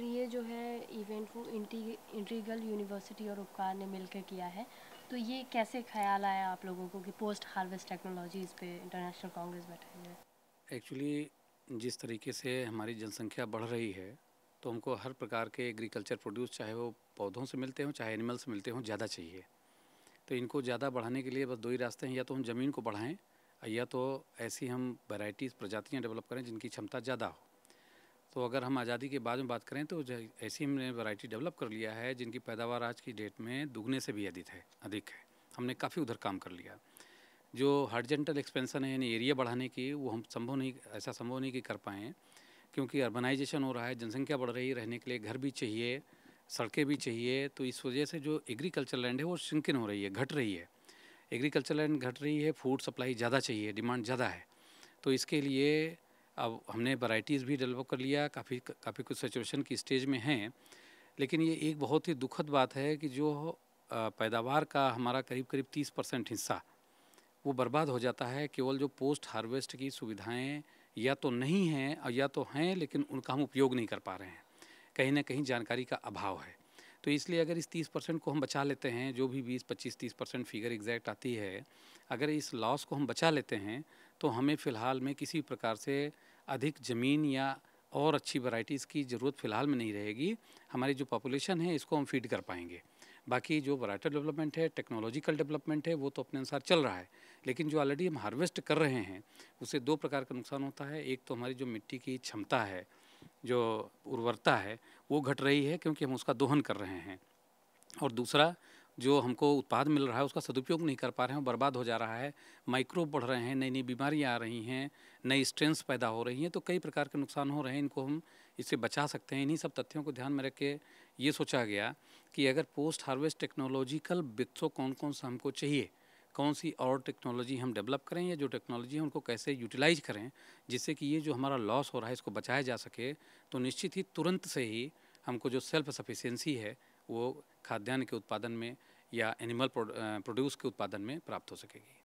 फिर ये जो है इवेंट वो इंटीग्रल यूनिवर्सिटी और उपकार ने मिलकर किया है तो ये कैसे ख्याल आया आप लोगों को कि पोस्ट हार्वेस्ट टेक्नोलॉजीज़ पे इंटरनेशनल कांग्रेस बैठा है एक्चुअली जिस तरीके से हमारी जनसंख्या बढ़ रही है तो हमको हर प्रकार के एग्रीकल्चर प्रोड्यूस चाहे वो पौधों से मिलते हों चाहे एनिमल्स से मिलते हों ज़्यादा चाहिए तो इनको ज़्यादा बढ़ाने के लिए बस दो ही रास्ते हैं या तो हम ज़मीन को बढ़ाएँ या तो ऐसी हम वैराइटीज़ प्रजातियाँ डेवलप करें जिनकी क्षमता ज़्यादा हो तो अगर हम आज़ादी के बाद में बात करें तो ऐसी हमने वैरायटी डेवलप कर लिया है जिनकी पैदावार आज की डेट में दुगने से भी अधिक है अधिक है हमने काफ़ी उधर काम कर लिया जो हार्डजेंटल एक्सपेंसन है यानी एरिया बढ़ाने की वो हम संभव नहीं ऐसा संभव नहीं कि कर पाएँ क्योंकि अर्बनाइजेशन हो रहा है जनसंख्या बढ़ रही है रहने के लिए घर भी चाहिए सड़कें भी चाहिए तो इस वजह से जो एग्रीकल्चर लैंड है वो श्रिंकिन हो रही है घट रही है एग्रीकल्चर लैंड घट रही है फूड सप्लाई ज़्यादा चाहिए डिमांड ज़्यादा है तो इसके लिए अब हमने वैराइटीज़ भी डेवलप कर लिया काफ़ी काफ़ी कुछ सिचुएशन की स्टेज में हैं लेकिन ये एक बहुत ही दुखद बात है कि जो पैदावार का हमारा करीब करीब तीस परसेंट हिस्सा वो बर्बाद हो जाता है केवल जो पोस्ट हार्वेस्ट की सुविधाएं या तो नहीं हैं और या तो हैं लेकिन उनका हम उपयोग नहीं कर पा रहे हैं कहीं ना कहीं जानकारी का अभाव है तो इसलिए अगर इस तीस परसेंट को हम बचा लेते हैं जो भी बीस पच्चीस तीस परसेंट फिगर एग्जैक्ट आती है अगर इस लॉस को हम बचा लेते हैं तो हमें फ़िलहाल में किसी प्रकार से अधिक ज़मीन या और अच्छी वैरायटीज़ की ज़रूरत फ़िलहाल में नहीं रहेगी हमारी जो पॉपुलेशन है इसको हम फीड कर पाएंगे बाकी जो वराइटल डेवलपमेंट है टेक्नोलॉजिकल डेवलपमेंट है वो तो अपने अनुसार चल रहा है लेकिन जो ऑलरेडी हम हार्वेस्ट कर रहे हैं उससे दो प्रकार का नुकसान होता है एक तो हमारी जो मिट्टी की क्षमता है जो उर्वरता है वो घट रही है क्योंकि हम उसका दोहन कर रहे हैं और दूसरा जो हमको उत्पाद मिल रहा है उसका सदुपयोग नहीं कर पा रहे हैं बर्बाद हो जा रहा है माइक्रोब बढ़ रहे हैं नई नई बीमारियाँ आ रही हैं नई स्ट्रेंस पैदा हो रही हैं तो कई प्रकार के नुकसान हो रहे हैं इनको हम इससे बचा सकते हैं इन्हीं सब तथ्यों को ध्यान में रख के ये सोचा गया कि अगर पोस्ट हार्वेस्ट टेक्नोलॉजिकल बिक्सो कौन कौन सा हमको चाहिए कौन सी और टेक्नोलॉजी हम डेवलप करें या जो टेक्नोलॉजी है उनको कैसे यूटिलाइज करें जिससे कि ये जो हमारा लॉस हो रहा है इसको बचाया जा सके तो निश्चित ही तुरंत से ही हमको जो सेल्फ सफिशेंसी है वो खाद्यान्न के उत्पादन में या एनिमल प्रोड्यूस के उत्पादन में प्राप्त हो सकेगी